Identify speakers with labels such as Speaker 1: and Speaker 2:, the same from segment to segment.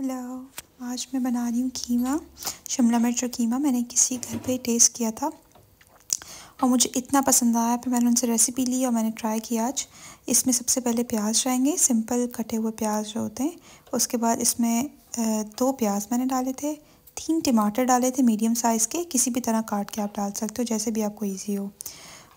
Speaker 1: hello आज मैं बना रही हूँ कीमा शिमला मिर्च और कीमा मैंने किसी घर पे टेस्ट किया था और मुझे इतना पसंद आया फिर मैंने उनसे रेसिपी ली और मैंने ट्राई किया आज इसमें सबसे पहले प्याज जाएंगे सिंपल कटे हुए प्याज जो होते हैं उसके बाद इसमें दो प्याज मैंने डाले थे तीन टमाटर डाले थे मीडियम साइज़ के किसी भी तरह काट के आप डाल सकते हो जैसे भी आपको ईजी हो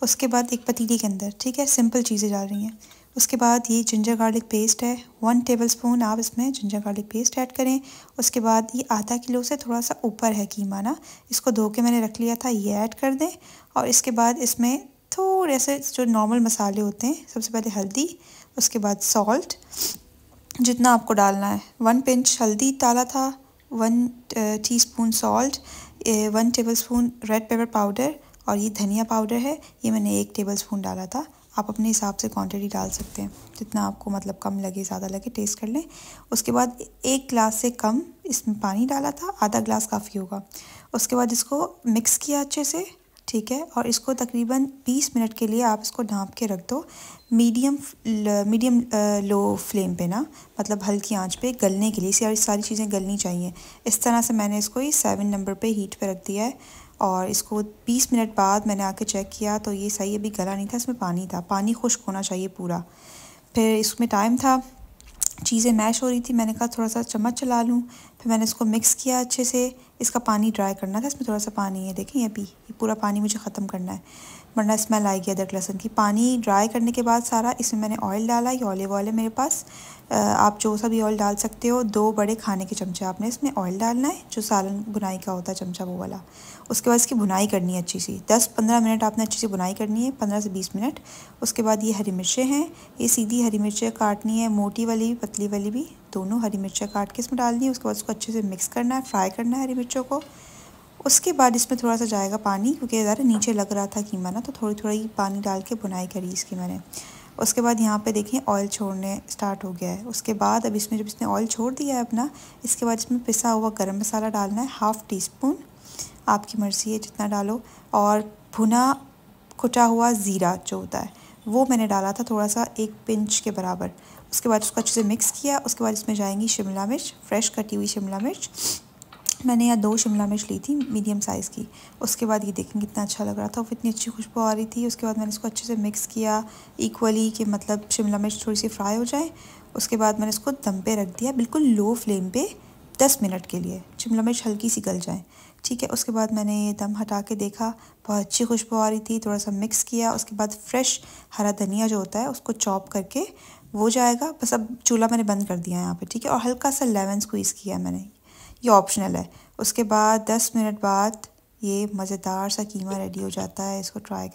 Speaker 1: उसके बाद एक पतीली के अंदर ठीक है सिंपल चीज़ें डाल रही हैं उसके बाद ये जिंजर गार्लिक पेस्ट है वन टेबल स्पून आप इसमें जिंजर गार्लिक पेस्ट ऐड करें उसके बाद ये आधा किलो से थोड़ा सा ऊपर है कीमा ना इसको धो के मैंने रख लिया था ये ऐड कर दें और इसके बाद इसमें थोड़े से जो नॉर्मल मसाले होते हैं सबसे पहले हल्दी उसके बाद सॉल्ट जितना आपको डालना है वन पिंच हल्दी डाला था one teaspoon salt one spoon red pepper powder और ये धनिया पाउडर है ये मैंने एक स्पून डाला था आप अपने हिसाब से क्वांटिटी डाल सकते हैं जितना आपको मतलब कम लगे ज़्यादा लगे टेस्ट कर लें उसके बाद एक ग्लास से कम इसमें पानी डाला था आधा ग्लास काफ़ी होगा उसके बाद इसको मिक्स किया अच्छे से ठीक है और इसको तकरीबन 20 मिनट के लिए आप इसको ढाँप के रख दो मीडियम मीडियम लो फ्लेम पे ना मतलब हल्की आंच पे गलने के लिए सारी सारी चीज़ें गलनी चाहिए इस तरह से मैंने इसको ही सेवन नंबर पे हीट पे रख दिया है और इसको 20 मिनट बाद मैंने आके चेक किया तो ये सही अभी गला नहीं था इसमें पानी था पानी खुश्क होना चाहिए पूरा फिर इसमें टाइम था चीज़ें मैश हो रही थी मैंने कहा थोड़ा सा चम्मच चला लूँ फिर मैंने इसको मिक्स किया अच्छे से इसका पानी ड्राई करना था इसमें थोड़ा सा पानी है देखें अभी ये पूरा पानी मुझे ख़त्म करना है वरना स्मेल आएगी अदरक लहसुन की पानी ड्राई करने के बाद सारा इसमें मैंने ऑयल डाला ये ऑलिव ऑयल है मेरे पास आप जो सा भी ऑयल डाल सकते हो दो बड़े खाने के चमचे आपने इसमें ऑयल डालना है जो सालन बुनाई का होता है चमचा वो वाला उसके बाद इसकी बुनाई करनी है अच्छी सी दस पंद्रह मिनट आपने अच्छी सी बुनाई करनी है पंद्रह से बीस मिनट उसके बाद ये हरी मिर्चें हैं ये सीधी हरी मिर्चें काटनी है मोटी वाली भी पतली वाली भी दोनों हरी मिर्चें काट के इसमें डालनी है उसके बाद उसको अच्छे से मिक्स करना है फ्राई करना है हरी मिर्चों को उसके बाद इसमें थोड़ा सा जाएगा पानी क्योंकि ज़्यादा नीचे लग रहा था कीमा ना तो थोड़ी थोड़ी पानी डाल के बुनाई करी इसकी मैंने उसके बाद यहाँ पे देखिए ऑयल छोड़ने स्टार्ट हो गया है उसके बाद अब इसमें जब इसने ऑयल छोड़ दिया है अपना इसके बाद इसमें पिसा हुआ गर्म मसाला डालना है हाफ़ टी स्पून आपकी मर्ज़ी है जितना डालो और भुना कुटा हुआ ज़ीरा जो होता है वो मैंने डाला था थोड़ा सा एक पिंच के बराबर उसके बाद उसको अच्छे से मिक्स किया उसके बाद इसमें जाएंगी शिमला मिर्च फ्रेश कटी हुई शिमला मिर्च मैंने यहाँ दो शिमला मिर्च ली थी मीडियम साइज़ की उसके बाद ये देखें कितना अच्छा लग रहा था वो इतनी अच्छी खुशबू आ रही थी उसके बाद मैंने इसको अच्छे से मिक्स किया इक्वली कि मतलब शिमला मिर्च थोड़ी सी फ्राई हो जाए उसके बाद मैंने इसको दम पे रख दिया बिल्कुल लो फ्लेम पे दस मिनट के लिए शिमला मिर्च हल्की सी गल जाए ठीक है उसके बाद मैंने ये दम हटा के देखा बहुत अच्छी खुशबू आ रही थी थोड़ा सा मिक्स किया उसके बाद फ्रेश हरा धनिया जो होता है उसको चॉप करके वो जाएगा बस अब चूल्हा मैंने बंद कर दिया है यहाँ पे ठीक है और हल्का सा लेमन स्क्वीज़ किया मैंने ये ऑप्शनल है उसके बाद दस मिनट बाद ये मज़ेदार सा कीमा रेडी हो जाता है इसको ट्राई